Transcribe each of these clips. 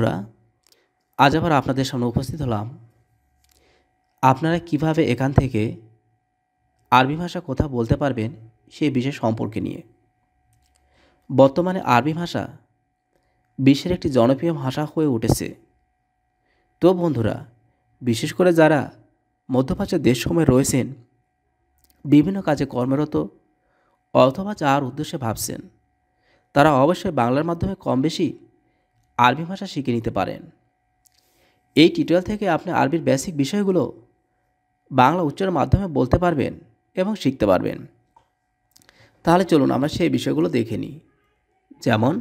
বন্ধুরা আজ আবার আপনাদের সামনে উপস্থিত হলাম আপনারা কিভাবে এখান থেকে আরবি ভাষা কথা বলতে পারবেন সেই বিষয় সম্পর্কে নিয়ে বর্তমানে আরবি ভাষা বিশ্বের একটি জনপ্রিয় ভাষা হয়ে উঠেছে তো বন্ধুরা বিশেষ করে যারা মধ্যপ্রাচ্যের দেশসমূহে রয়েছেন বিভিন্ন কাজে কর্মরত অথবা যার উদ্দেশ্যে ভাবছেন তারা অবশ্যই বাংলার মাধ্যমে কম বেশি আরবি ভাষা শিখে নিতে পারেন এই টিউটোরিয়াল থেকে আপনি আরবির বেসিক বিষয়গুলো বাংলা উচ্চারণের মাধ্যমে বলতে পারবেন এবং শিখতে পারবেন তাহলে চলুন আমরা সেই বিষয়গুলো দেখে নিই যেমন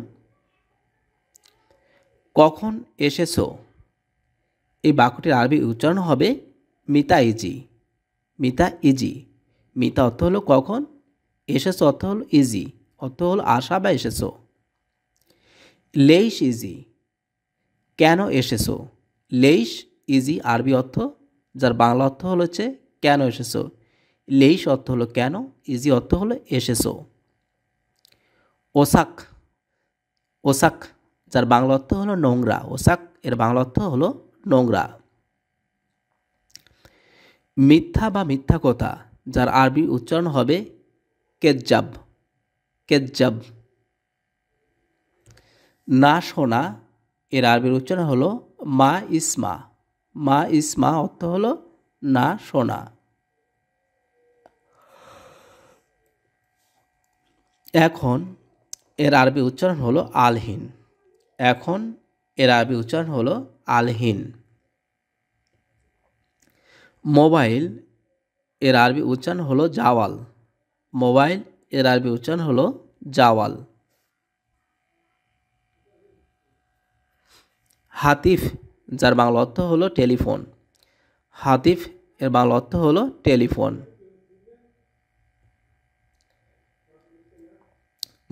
কখন এসেছো এই বাক্যটির আরবি উচ্চারণ হবে মিতা ইজি মিতা ইজি মিতা অর্থ হলো কখন এসেছো অর্থ হলো ইজি অর্থ হলো আশা বা এসেছো লেইশ ইজি কেন এসেছো লেইশ ইজি আরবি অর্থ যার বাংলা অর্থ হলো হচ্ছে কেন এসেছো লেইশ অর্থ হলো কেন ইজি অর্থ হলো এসেছো ওসাক ওসাক যার বাংলা অর্থ হলো নোংরা ওসাক এর বাংলা অর্থ হলো নোংরা মিথ্যা বা মিথ্যা কথা যার আরবি উচ্চারণ হবে কেজ্জাব কেজ্জাব না শোনা এর আরবির উচ্চারণ হলো মা ইসমা মা ইসমা অর্থ হলো না শোনা এখন এর আরবি উচ্চারণ হলো আলহীন এখন এর আরবি উচ্চারণ হলো আলহীন মোবাইল এর আরবি উচ্চারণ হলো জাওয়াল মোবাইল এর আরবি উচ্চারণ হলো জাওয়াল হাতিফ যার বাংলা অর্থ হলো টেলিফোন হাতিফ এর বাংলা অর্থ হলো টেলিফোন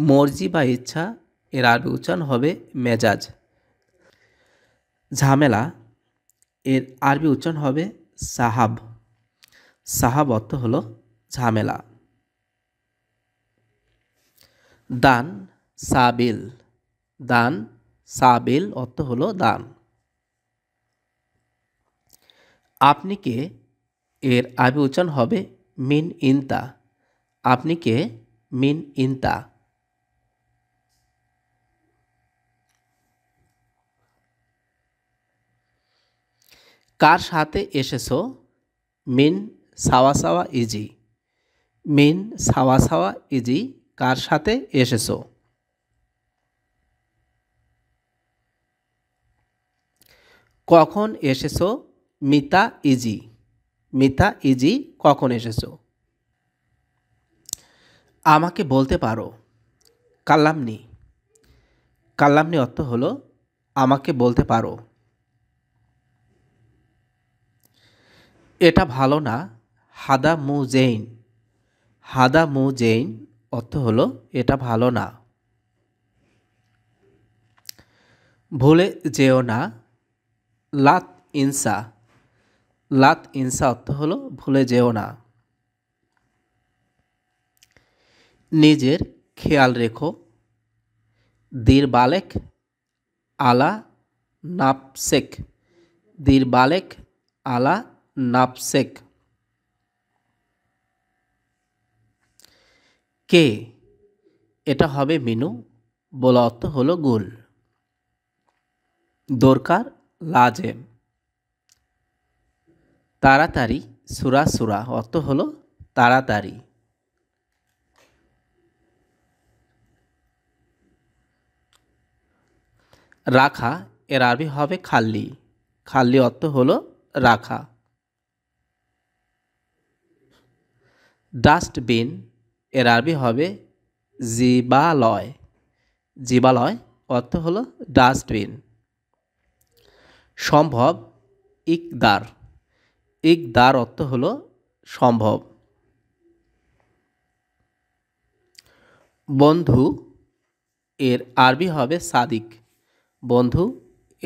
মর্জি বা ইচ্ছা এর আরবি উচ্চারণ হবে মেজাজ ঝামেলা এর আরবি উচ্চারণ হবে সাহাব সাহাব অর্থ হলো ঝামেলা দান সাবিল দান সাবিল অর্থ হলো দান আপনি কে এর আবি উচ্চারণ হবে মিন ইনতা আপনি কে মিন ইনতা কার সাথে এসেছো মিন সাওয়া সাওয়া ইজি মিন সাওয়া সাওয়া ইজি কার সাথে এসেছো কখন এসেছো মিতা ইজি মিতা ইজি কখন এসেছো আমাকে বলতে পারো কাল্লামনি কাল্লামনি অর্থ হলো আমাকে বলতে পারো এটা ভালো না হাদা মু জেইন হাদা মু জেইন অর্থ হলো এটা ভালো না ভুলে যেও না লাত ইনসা লাত ইনসা অর্থ হলো ভুলে যেও না নিজের খেয়াল রেখো দীর বালেক আলা নাপসেক দীর বালেক আলা নাপসেক কে এটা হবে মিনু বলা অর্থ হলো গুল দরকার লাজেম তাড়াতাড়ি সুরা সুরা অর্থ হল তাড়াতাড়ি রাখা এর আরবি হবে খাল্লি খাল্লি অর্থ হল রাখা ডাস্টবিন এর আরবি হবে জিবালয় জিবালয় অর্থ হল ডাস্টবিন সম্ভব ইকদার ইকদার অর্থ হল সম্ভব বন্ধু এর আরবি হবে সাদিক বন্ধু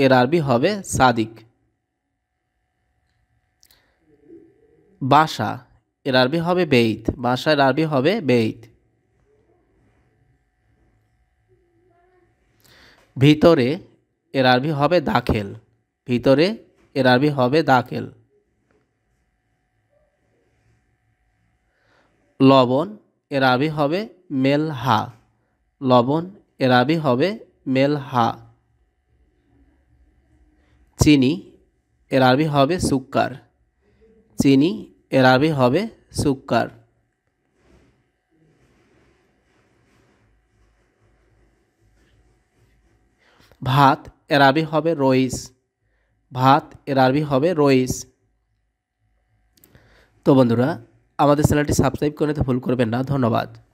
এর আরবি হবে সাদিক বাসা এর আরবি হবে বেইত বাসা এর আরবি হবে বেইত ভিতরে এর আরবি হবে দাখেল ভিতরে এর আরবি হবে দাখেল লবণ এর আবি হবে হা লবণ এর আবি হবে হা চিনি এর আবি হবে সুক্কার চিনি এর আবি হবে সুক্কার ভাত এর আবি হবে রইস ভাত এর আরবি হবে রইস তো বন্ধুরা আমাদের চ্যানেলটি সাবস্ক্রাইব করে তো ভুল করবেন না ধন্যবাদ